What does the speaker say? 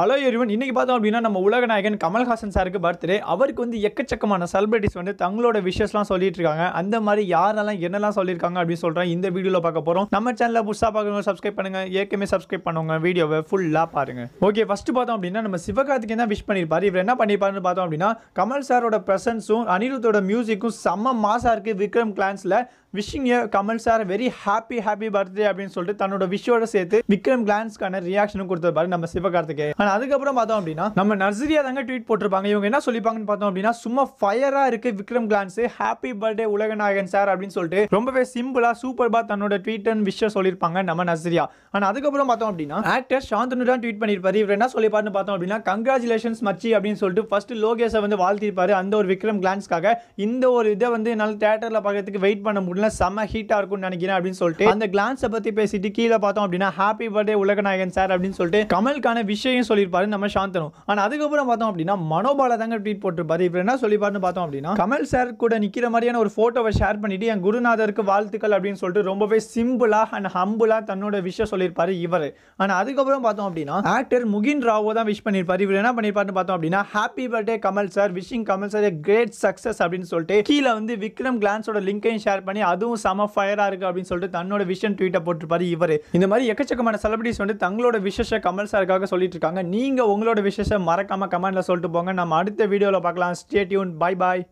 hello everyone இன்றைக்கி பார்த்தோம் அப்படின்னா நம்ம உலகநாயகன் கமல்ஹாசன் சாருக்கு பர்த்டே அவருக்கு வந்து எக்கச்சக்கமான செலிபிரிட்டிஸ் வந்து தங்களோட விஷயஸ்லாம் சொல்லிட்டு இருக்காங்க அந்த மாதிரி யாரெல்லாம் என்னெல்லாம் சொல்லியிருக்காங்க அப்படின்னு சொல்கிறேன் இந்த வீடியோவில் பார்க்க போகிறோம் நம்ம சேனலில் புதுசாக பார்க்குறவங்க சப்ஸ்கிரைப் பண்ணுங்கள் ஏற்கனவே சப்ஸ்கிரைப் பண்ணுவாங்க வீடியோவை ஃபுல்லாக பாருங்கள் ஓகே ஃபஸ்ட்டு பார்த்தோம் அப்படின்னா நம்ம சிவகார்த்திகேயன் தான் விஷ் பண்ணியிருப்பார் இவர் என்ன பண்ணியிருப்பாருன்னு பார்த்தோம் அப்படின்னா கமல் சாரோட ப்ரெசன்ஸும் அனிருத்தோட மியூசிக்கும் செம்ம மாசாக இருக்குது விக்ரம் கிளான்ஸில் wishing Kamal sir very happy happy birthday அப்படின்னு சொல்லிட்டு தன்னோட விஷயோட சேர்த்து விக்ரம் கிளான்ஸ்க்கான ரியாக்ஷனும் கொடுத்துருப்பாரு நம்ம சிவகார்த்திகேயன் அண்ட் அதுக்கப்புறம் பார்த்தோம் அப்படின்னா நம்ம நர்சரியா தாங்க ட்வீட் போட்டிருப்பாங்க இவங்க என்ன சொல்லிப்பாங்கன்னு பார்த்தோம் அப்படின்னா சும்மா ஃபயரா இருக்கு விக்ரம் கிளான்ஸ் ஹாப்பி பர்த்டே உலகநாயகன் சார் அப்படின்னு சொல்லிட்டு ரொம்பவே சிம்பிளா சூப்பர் பா தன்னோட ட்வீட் அண்ட் விஷ சொல்லியிருப்பாங்க நம்ம நர்சரியா அண்ட் அதுக்கப்புறம் பார்த்தோம் அப்படின்னா ஆக்டர் சாந்தனு தான் ட்வீட் பண்ணியிருப்பாரு இவர் என்ன சொல்லிப்பாருன்னு பார்த்தோம் அப்படின்னா கங்க்ராச்சுலேஷன்ஸ் மச்சி அப்படின்னு சொல்லிட்டு ஃபர்ஸ்ட் லோகேஷை வந்து வாழ்த்திருப்பாரு அந்த ஒரு விக்ரம் கிளான்ஸ்க்காக இந்த ஒரு இதை வந்து என்னால் தேட்டரில் பார்க்கறதுக்கு வெயிட் பண்ண முடியல செம்ம ஹீட்டாக இருக்கும்னு நினைக்கிறேன் அப்படின்னு சொல்லிட்டு அந்த கிளான்ஸை பற்றி பேசிட்டு கீழே பார்த்தோம் அப்படின்னா ஹாப்பி பர்த்டே உலகநாயகன் சார் அப்படின்னு சொல்லிட்டு கமலுக்கான விஷயம் சொல்லியிருப்பாரு நம்ம சாந்தனும் ஆனால் அதுக்கப்புறம் பார்த்தோம் அப்படின்னா மனோபால தாங்க ட்வீட் போட்டிருப்பாரு இப்போ என்ன சொல்லிப்பாருன்னு பார்த்தோம் அப்படின்னா கமல் சார் கூட நிற்கிற மாதிரியான ஒரு ஃபோட்டோவை ஷேர் பண்ணிட்டு என் குருநாதருக்கு வாழ்த்துக்கள் அப்படின்னு சொல்லிட்டு ரொம்பவே சிம்பிளாக அண்ட் ஹம்புளாக தன்னோட விஷயம் சொல்லியிருப்பாரு இவர் ஆனால் அதுக்கப்புறம் பார்த்தோம் அப்படின்னா ஆக்டர் முகின் ராவோ தான் விஷ் பண்ணியிருப்பாரு இவர் என்ன பண்ணியிருப்பாருன்னு பார்த்தோம் அப்படின்னா happy birthday Kamal sir wishing Kamal sir great success அப்படின்னு சொல்லிட்டு கீழே வந்து விக்ரம் கிளான்ஸோட லிங்கையும் ஷேர் பண்ணி அதுவும் சம ஃபயராக இருக்குது அப்படின்னு சொல்லிட்டு தன்னோட விஷன் ட்வீட்டை போட்டிருப்பாரு இவர் இந்த மாதிரி எக்கச்சக்கமான செலிபிரிட்டிஸ் வந்து தங்களோட விஷஸை கமல் சாருக்காக சொல்லிட்டு இருக்காங்க நீங்கள் உங்களோட விசேஷம் மறக்காமல் கமெண்டில் சொல்லிட்டு போங்க நம்ம அடுத்த வீடியோவில் பார்க்கலாம் ஸ்டே டியூன் பாய் பாய்